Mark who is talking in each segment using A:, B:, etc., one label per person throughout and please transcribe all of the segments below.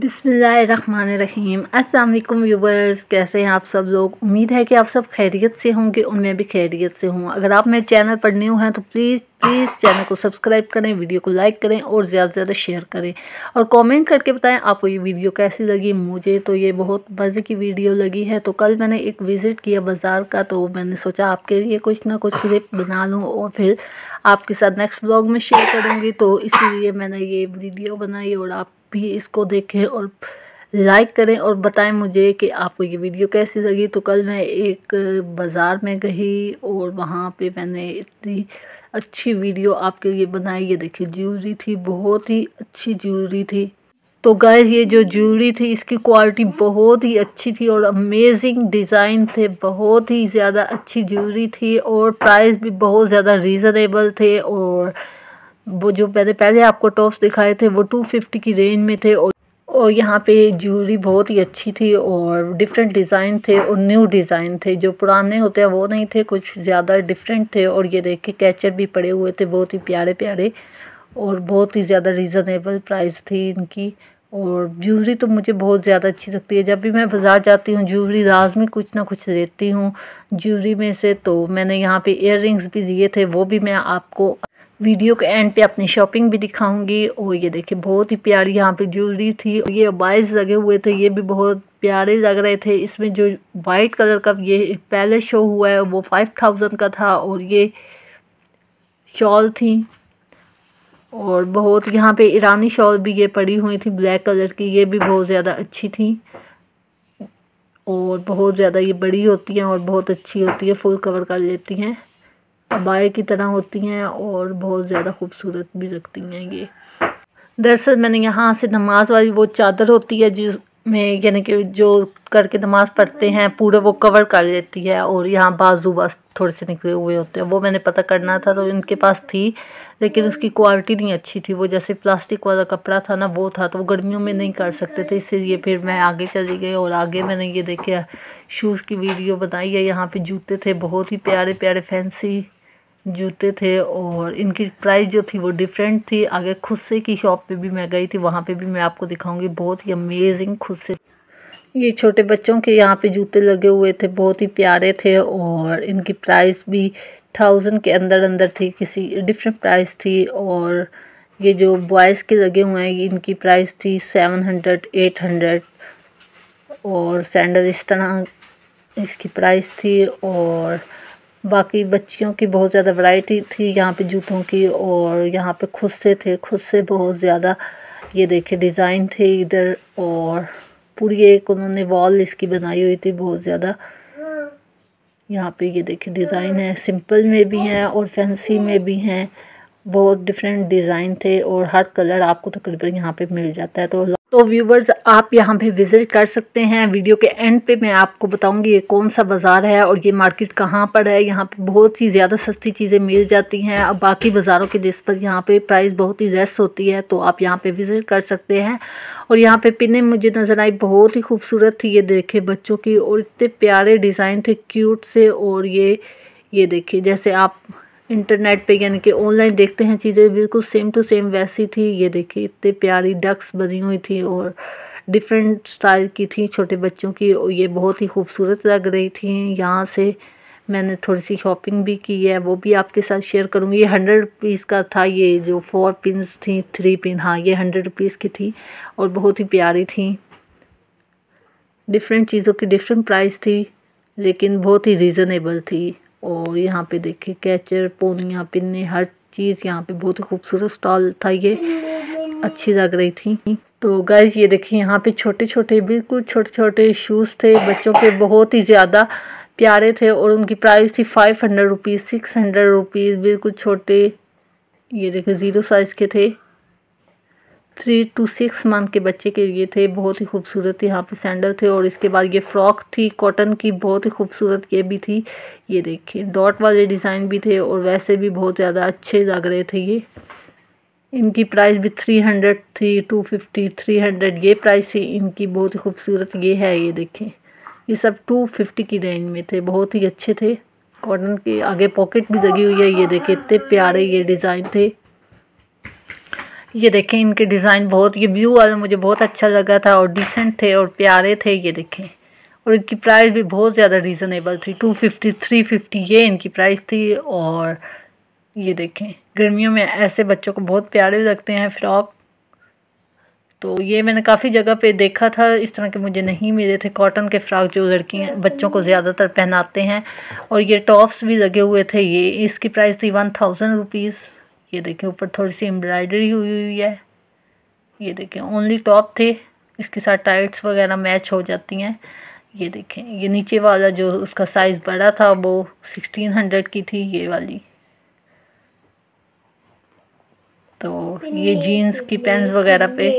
A: बिसमीम असल व्यूवर्स कैसे हैं आप सब लोग उम्मीद है कि आप सब खैरियत से होंगे और मैं भी खैरियत से हूँ अगर आप मेरे चैनल पर न्यू हैं तो प्लीज़ प्लीज़ चैनल को सब्सक्राइब करें वीडियो को लाइक करें और ज़्यादा से ज़्यादा शेयर करें और कमेंट करके बताएं आपको ये वीडियो कैसी लगी मुझे तो ये बहुत मज़े की वीडियो लगी है तो कल मैंने एक विज़िट किया बाज़ार का तो मैंने सोचा आपके लिए कुछ ना कुछ क्लिप बना लूँ और फिर आपके साथ नेक्स्ट ब्लॉग में शेयर करूँगी तो इसीलिए मैंने ये वीडियो बनाई और आप भी इसको देखें और लाइक करें और बताएं मुझे कि आपको ये वीडियो कैसी लगी तो कल मैं एक बाज़ार में गई और वहाँ पे मैंने इतनी अच्छी वीडियो आपके लिए बनाई ये देखिए ज्यूलरी थी बहुत ही अच्छी ज्वेलरी थी तो गैज़ ये जो ज्वेलरी थी इसकी क्वालिटी बहुत ही अच्छी थी और अमेजिंग डिज़ाइन थे बहुत ही ज़्यादा अच्छी ज्वेलरी थी और प्राइस भी बहुत ज़्यादा रीज़नेबल थे और वो जो मैंने पहले आपको टॉप्स दिखाए थे वो टू फिफ्टी की रेंज में थे और और यहाँ पे ज्वेलरी बहुत ही अच्छी थी और डिफरेंट डिज़ाइन थे और न्यू डिज़ाइन थे जो पुराने होते हैं वो नहीं थे कुछ ज़्यादा डिफरेंट थे और ये देख के कैचर भी पड़े हुए थे बहुत ही प्यारे प्यारे और बहुत ही ज़्यादा रिजनेबल प्राइस थी इनकी और ज्वेलरी तो मुझे बहुत ज़्यादा अच्छी लगती है जब भी मैं बाज़ार जाती हूँ ज्वेलरी लाजमी कुछ ना कुछ देती हूँ ज्वेलरी में से तो मैंने यहाँ पे इयर भी दिए थे वो भी मैं आपको वीडियो के एंड पे अपनी शॉपिंग भी दिखाऊंगी और ये देखिए बहुत ही प्यारी यहाँ पे ज्वेलरी थी ये बाइस लगे हुए थे ये भी बहुत प्यारे लग रहे थे इसमें जो वाइट कलर का ये पहले शो हुआ है वो फाइव थाउजेंड का था और ये शॉल थी और बहुत यहाँ पे ईरानी शॉल भी ये पड़ी हुई थी ब्लैक कलर की ये भी बहुत ज़्यादा अच्छी थी और बहुत ज़्यादा ये बड़ी होती हैं और बहुत अच्छी होती है फुल कवर कर लेती हैं अबाए की तरह होती हैं और बहुत ज़्यादा खूबसूरत भी लगती हैं ये दरअसल मैंने यहाँ से नमाज वाली वो चादर होती है जिस में यानी कि जो करके नमाज़ पढ़ते हैं पूरा वो कवर कर लेती है और यहाँ बाजू बस थोड़े से निकले हुए होते हैं वो मैंने पता करना था तो इनके पास थी लेकिन उसकी क्वालिटी नहीं अच्छी थी वो जैसे प्लास्टिक वाला कपड़ा था ना वो था तो वो गर्मियों में नहीं कर सकते थे इसीलिए फिर मैं आगे चली गई और आगे मैंने ये देखे शूज़ की वीडियो बनाई है यहाँ पर जूते थे बहुत ही प्यारे प्यारे फैंसी जूते थे और इनकी प्राइस जो थी वो डिफरेंट थी आगे खुद से की शॉप पे भी मैं गई थी वहाँ पे भी मैं आपको दिखाऊंगी बहुत ही अमेजिंग खुद से ये छोटे बच्चों के यहाँ पे जूते लगे हुए थे बहुत ही प्यारे थे और इनकी प्राइस भी थाउजेंड के अंदर अंदर थी किसी डिफरेंट प्राइस थी और ये जो बॉयज़ के लगे हुए हैं इनकी प्राइस थी सेवन हंड्रेड एट हंड्रेड और सैंडल इस तरह इसकी प्राइस थी और बाकी बच्चियों की बहुत ज़्यादा वैरायटी थी यहाँ पे जूतों की और यहाँ पे खुद से थे खुद से बहुत ज़्यादा ये देखे डिज़ाइन थे इधर और पूरी एक उन्होंने वॉल इसकी बनाई हुई थी बहुत ज़्यादा यहाँ पे ये देखे डिज़ाइन है सिंपल में भी हैं और फैंसी में भी हैं बहुत डिफरेंट डिज़ाइन थे और हर कलर आपको तकरीबन यहाँ पर मिल जाता है तो तो व्यूवर्स आप यहाँ पे विज़िट कर सकते हैं वीडियो के एंड पे मैं आपको बताऊंगी ये कौन सा बाज़ार है और ये मार्केट कहाँ पर है यहाँ पे बहुत ही ज़्यादा सस्ती चीज़ें मिल जाती हैं और बाकी बाज़ारों के दिस पर यहाँ पे प्राइस बहुत ही लेस होती है तो आप यहाँ पे विज़िट कर सकते हैं और यहाँ पे पिने मुझे नज़र आई बहुत ही खूबसूरत थी ये देखे बच्चों की और इतने प्यारे डिज़ाइन थे क्यूट से और ये ये देखिए जैसे आप इंटरनेट पे यानी कि ऑनलाइन देखते हैं चीज़ें बिल्कुल सेम टू सेम वैसी थी ये देखिए इतने प्यारी डक्स बनी हुई थी और डिफरेंट स्टाइल की थी छोटे बच्चों की और ये बहुत ही खूबसूरत लग रही थी यहाँ से मैंने थोड़ी सी शॉपिंग भी की है वो भी आपके साथ शेयर करूँगी ये हंड्रेड रुपीज़ का था ये जो फोर पिन थी थ्री पिन हाँ ये हंड्रेड रुपीज़ की थी और बहुत ही प्यारी थी डिफरेंट चीज़ों की डिफरेंट प्राइस थी लेकिन बहुत ही रीज़नेबल थी और यहाँ पे देखिए कैचर पोनिया पिन्ने हर चीज़ यहाँ पे बहुत ही खूबसूरत स्टॉल था ये अच्छी लग रही थी तो गैस ये देखिए यहाँ पे छोटे छोटे बिल्कुल छोटे छोटे शूज़ थे बच्चों के बहुत ही ज़्यादा प्यारे थे और उनकी प्राइस थी five hundred rupees six hundred rupees बिल्कुल छोटे ये देखिए ज़ीरो साइज़ के थे थ्री टू सिक्स मंथ के बच्चे के लिए थे बहुत ही खूबसूरत यहाँ पे सैंडल थे और इसके बाद ये फ्रॉक थी कॉटन की बहुत ही खूबसूरत ये भी थी ये देखिए डॉट वाले डिज़ाइन भी थे और वैसे भी बहुत ज़्यादा अच्छे लग रहे थे ये इनकी प्राइस भी थ्री हंड्रेड थी टू फिफ्टी थ्री हंड्रेड ये प्राइस थी इनकी बहुत ही खूबसूरत ये है ये देखें ये सब टू फिफ्टी की रेंज में थे बहुत ही अच्छे थे कॉटन के आगे पॉकेट भी लगी हुई है ये देखें इतने प्यारे ये डिज़ाइन थे ये देखें इनके डिज़ाइन बहुत ये व्यू वाला मुझे बहुत अच्छा लगा था और डिसेंट थे और प्यारे थे ये देखें और इनकी प्राइस भी बहुत ज़्यादा रीज़नेबल थी टू फिफ्टी थ्री फिफ्टी ये इनकी प्राइस थी और ये देखें गर्मियों में ऐसे बच्चों को बहुत प्यारे लगते हैं फ्रॉक तो ये मैंने काफ़ी जगह पे देखा था इस तरह के मुझे नहीं मिले थे कॉटन के फ़्राक जो लड़कियाँ बच्चों को ज़्यादातर पहनाते हैं और ये टॉप्स भी लगे हुए थे ये इसकी प्राइस थी वन थाउजेंड रुपीज़ ये देखें ऊपर थोड़ी सी एम्ब्रॉयडरी हुई हुई है ये देखें ओनली टॉप थे इसके साथ टाइट्स वगैरह मैच हो जाती हैं ये देखें ये नीचे वाला जो उसका साइज़ बड़ा था वो सिक्सटीन हंड्रेड की थी ये वाली तो ये जीन्स की पेंस वगैरह पे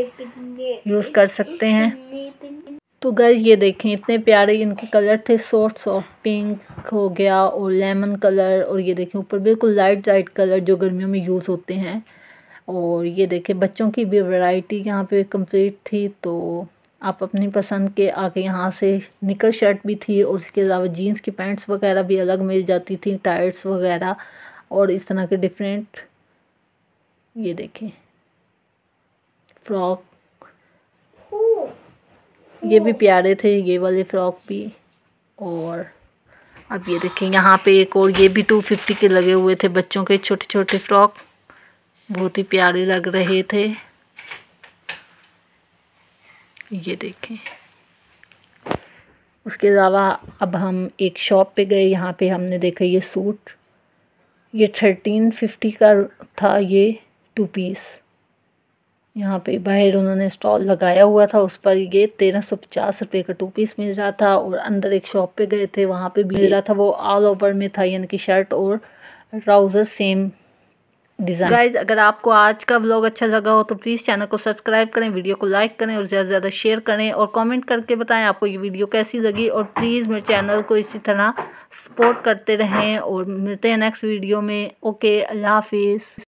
A: यूज़ कर सकते हैं तो गर्ल ये देखें इतने प्यारे इनके कलर थे सॉफ्ट सॉफ्ट पिंक हो गया और लेमन कलर और ये देखें ऊपर बिल्कुल लाइट लाइट कलर जो गर्मियों में यूज़ होते हैं और ये देखें बच्चों की भी वैरायटी यहाँ पे कंप्लीट थी तो आप अपनी पसंद के आके यहाँ से निकर शर्ट भी थी और इसके अलावा जीन्स की पैंट्स वगैरह भी अलग मिल जाती थी टाइट्स वगैरह और इस तरह के डिफरेंट ये देखें फ्रॉक ये भी प्यारे थे ये वाले फ़्रॉक भी और अब ये देखें यहाँ पे एक और ये भी टू फिफ्टी के लगे हुए थे बच्चों के छोटे छोटे फ़्रॉक बहुत ही प्यारे लग रहे थे ये देखें उसके अलावा अब हम एक शॉप पे गए यहाँ पे हमने देखा ये सूट ये थर्टीन फिफ्टी का था ये टू पीस यहाँ पे बाहर उन्होंने स्टॉल लगाया हुआ था उस पर ये तेरह सौ पचास रुपए का टू पीस मिल रहा था और अंदर एक शॉप पे गए थे वहाँ पे मिल रहा था वो ऑल ओवर में था यानी कि शर्ट और ट्राउज़र सेम डिज़ाइन गाइज अगर आपको आज का व्लॉग अच्छा लगा हो तो प्लीज़ चैनल को सब्सक्राइब करें वीडियो को लाइक करें और ज़्यादा से ज़्यादा शेयर करें और कमेंट करके बताएं आपको ये वीडियो कैसी लगी और प्लीज़ मेरे चैनल को इसी तरह सपोर्ट करते रहें और मिलते हैं नेक्स्ट वीडियो में ओके अल्लाह हाफिज़